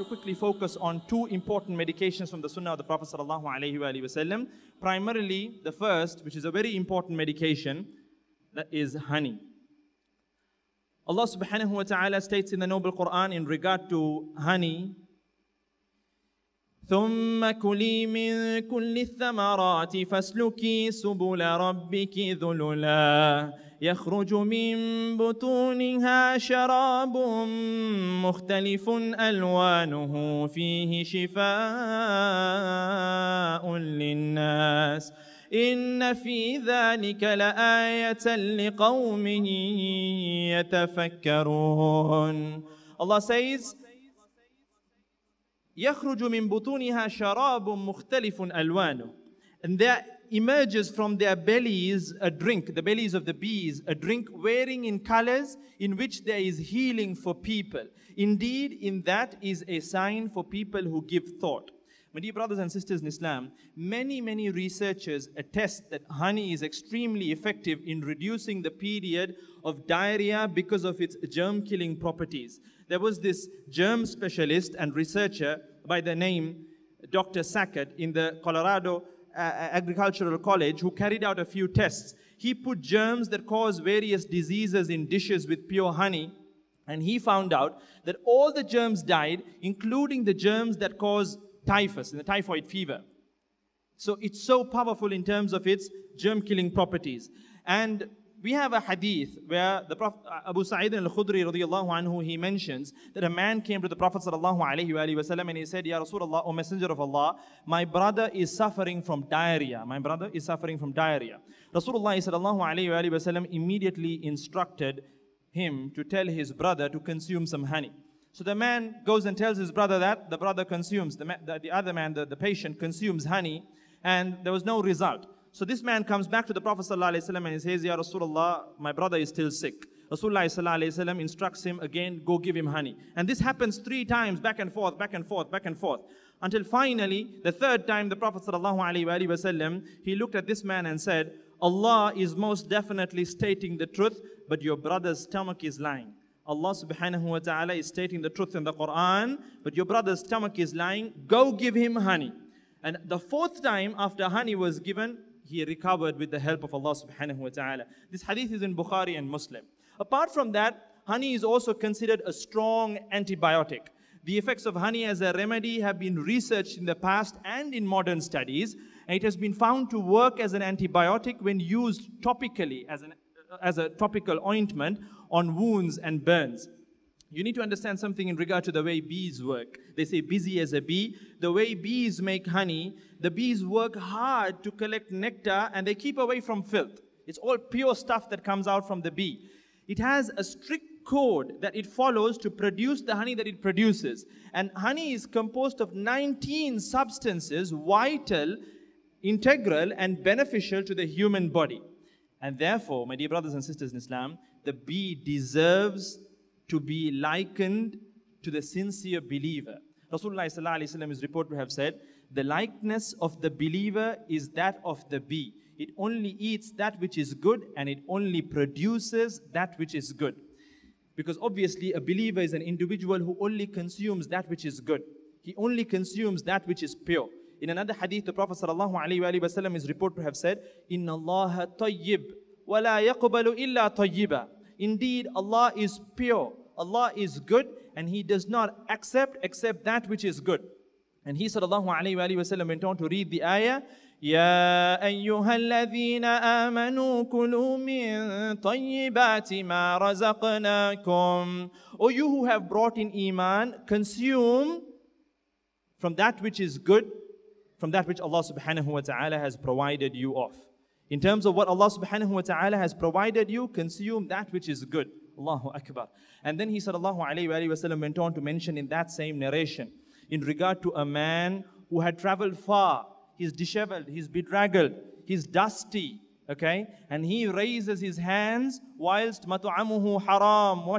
to quickly focus on two important medications from the Sunnah of the Prophet sallallahu alaihi wasallam. Primarily, the first, which is a very important medication, that is honey. Allah subhanahu wa ta'ala states in the Noble Quran in regard to honey, ثم كلي من كل الثمرات فاسلكي سبل ربك ذللا يخرج من بطونها شراب مختلف ألوانه فيه شفاء للناس إن في ذلك لآية لقوم يتفكرون الله سيز يخرج من بطونها شراب مختلف ألوانه and there emerges from their bellies a drink, the bellies of the bees, a drink varying in colors, in which there is healing for people. Indeed, in that is a sign for people who give thought. My dear brothers and sisters in Islam, many, many researchers attest that honey is extremely effective in reducing the period of diarrhea because of its germ killing properties. There was this germ specialist and researcher by the name Dr. Sackett in the Colorado Agricultural College who carried out a few tests. He put germs that cause various diseases in dishes with pure honey. And he found out that all the germs died, including the germs that cause typhus and the typhoid fever. So it's so powerful in terms of its germ killing properties. And we have a hadith where the Prophet uh, Abu Sa'id al-Khudri radiallahu anhu, he mentions that a man came to the Prophet sallallahu alayhi wa sallam and he said, Ya Rasulullah, O Messenger of Allah, my brother is suffering from diarrhea. My brother is suffering from diarrhea. Rasulullah sallallahu alayhi wa sallam immediately instructed him to tell his brother to consume some honey. So the man goes and tells his brother that the brother consumes, the, the, the other man, the, the patient consumes honey and there was no result. So this man comes back to the Prophet ﷺ and he says, Ya Rasulullah, my brother is still sick. Rasulullah instructs him again, go give him honey. And this happens three times, back and forth, back and forth, back and forth. Until finally, the third time, the Prophet ﷺ, he looked at this man and said, Allah is most definitely stating the truth, but your brother's stomach is lying. Allah subhanahu wa ta'ala is stating the truth in the Quran, but your brother's stomach is lying. Go give him honey. And the fourth time after honey was given, he recovered with the help of Allah subhanahu wa ta'ala. This hadith is in Bukhari and Muslim. Apart from that, honey is also considered a strong antibiotic. The effects of honey as a remedy have been researched in the past and in modern studies, and it has been found to work as an antibiotic when used topically as, an, as a topical ointment on wounds and burns you need to understand something in regard to the way bees work. They say busy as a bee. The way bees make honey, the bees work hard to collect nectar and they keep away from filth. It's all pure stuff that comes out from the bee. It has a strict code that it follows to produce the honey that it produces. And honey is composed of 19 substances vital, integral, and beneficial to the human body. And therefore, my dear brothers and sisters in Islam, the bee deserves to be likened to the sincere believer. Rasulullah is reported to have said, The likeness of the believer is that of the bee. It only eats that which is good and it only produces that which is good. Because obviously, a believer is an individual who only consumes that which is good, he only consumes that which is pure. In another hadith, the Prophet ﷺ is reported to have said, Inna Allah tayyib, wa la yaqbalu illa tayyiba. Indeed, Allah is pure Allah is good and He does not accept except that which is good. And he sallallahu alayhi wa went on to read the ayah يا أيها الذين آمنوا كلوا من طيبات ما رزقناكم O you who have brought in Iman, consume from that which is good, from that which Allah subhanahu wa ta'ala has provided you of. In terms of what Allah subhanahu wa ta'ala has provided you, consume that which is good. Allahu Akbar. And then he said, alayhi wa wasallam went on to mention in that same narration in regard to a man who had traveled far, he's disheveled, he's bedraggled, he's dusty, okay? And he raises his hands whilst matu'amuhu haram, haram, wa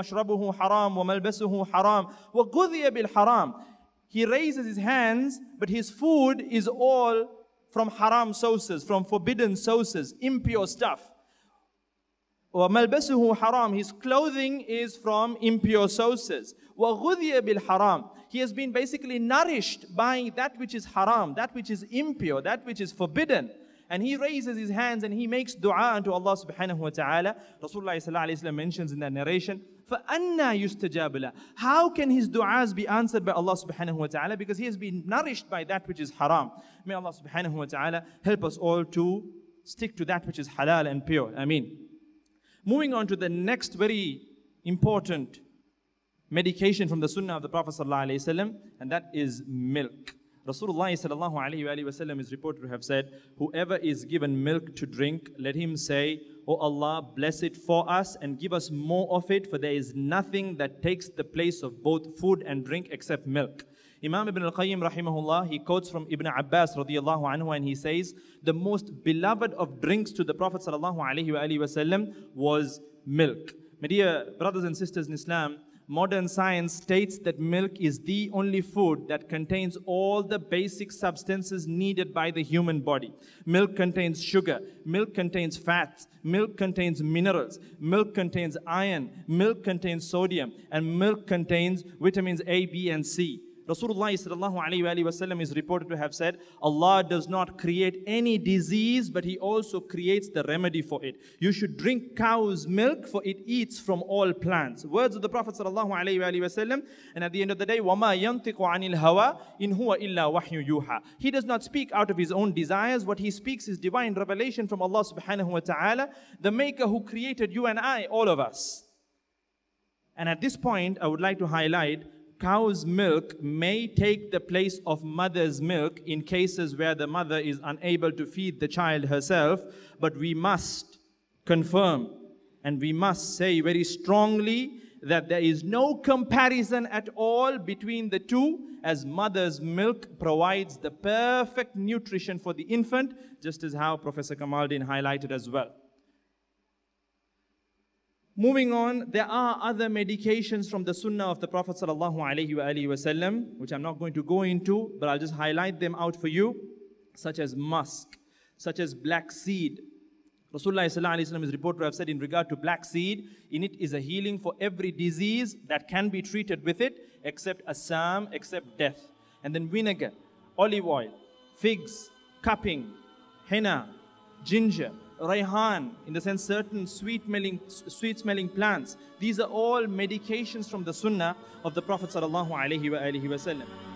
حَرَام haram, wa وَغُذِيَ haram. He raises his hands, but his food is all from haram sources, from forbidden sources, impure stuff. وَمَلْبَسُهُ haram. His clothing is from impure sources. وَغُذِيَ بِالْحَرَامِ He has been basically nourished by that which is haram, that which is impure, that which is forbidden. And he raises his hands and he makes dua unto Allah subhanahu wa ta'ala. Rasulullah sallallahu mentions in that narration, فَأَنَّا يُسْتَجَابُ لَهُ How can his du'as be answered by Allah subhanahu wa ta'ala? Because he has been nourished by that which is haram. May Allah subhanahu wa ta'ala help us all to stick to that which is halal and pure. mean. Moving on to the next very important medication from the sunnah of the Prophet ﷺ, and that is milk. Rasulullah ﷺ is reported to have said, Whoever is given milk to drink, let him say, O Allah, bless it for us and give us more of it, for there is nothing that takes the place of both food and drink except milk. Imam Ibn al-Qayyim rahimahullah, he quotes from Ibn Abbas radiyallahu anhu and he says, the most beloved of drinks to the Prophet sallallahu alayhi wasallam was milk. My dear brothers and sisters in Islam, modern science states that milk is the only food that contains all the basic substances needed by the human body. Milk contains sugar, milk contains fats, milk contains minerals, milk contains iron, milk contains sodium, and milk contains vitamins A, B, and C. Rasulullah sallallahu alaihi wasallam is reported to have said, Allah does not create any disease, but He also creates the remedy for it. You should drink cow's milk, for it eats from all plants. Words of the Prophet sallallahu alaihi wasallam. And at the end of the day, وَمَا يَنْتِقُ عَنِ الْهَوَى إِنْ هُوَ إِلَّا وَحْيُ يُوحَى He does not speak out of his own desires. What he speaks is divine revelation from Allah subhanahu wa ta'ala, the maker who created you and I, all of us. And at this point, I would like to highlight cow's milk may take the place of mother's milk in cases where the mother is unable to feed the child herself, but we must confirm and we must say very strongly that there is no comparison at all between the two, as mother's milk provides the perfect nutrition for the infant, just as how Professor Kamaldin highlighted as well. Moving on, there are other medications from the Sunnah of the Prophet wasallam, which I'm not going to go into, but I'll just highlight them out for you, such as musk, such as black seed. Rasulullah is reported to have said in regard to black seed, in it is a healing for every disease that can be treated with it, except assam, except death. And then vinegar, olive oil, figs, cupping, henna, ginger, rayhan, in the sense certain sweet smelling, sweet smelling plants. These are all medications from the sunnah of the Prophet sallallahu alaihi wasallam.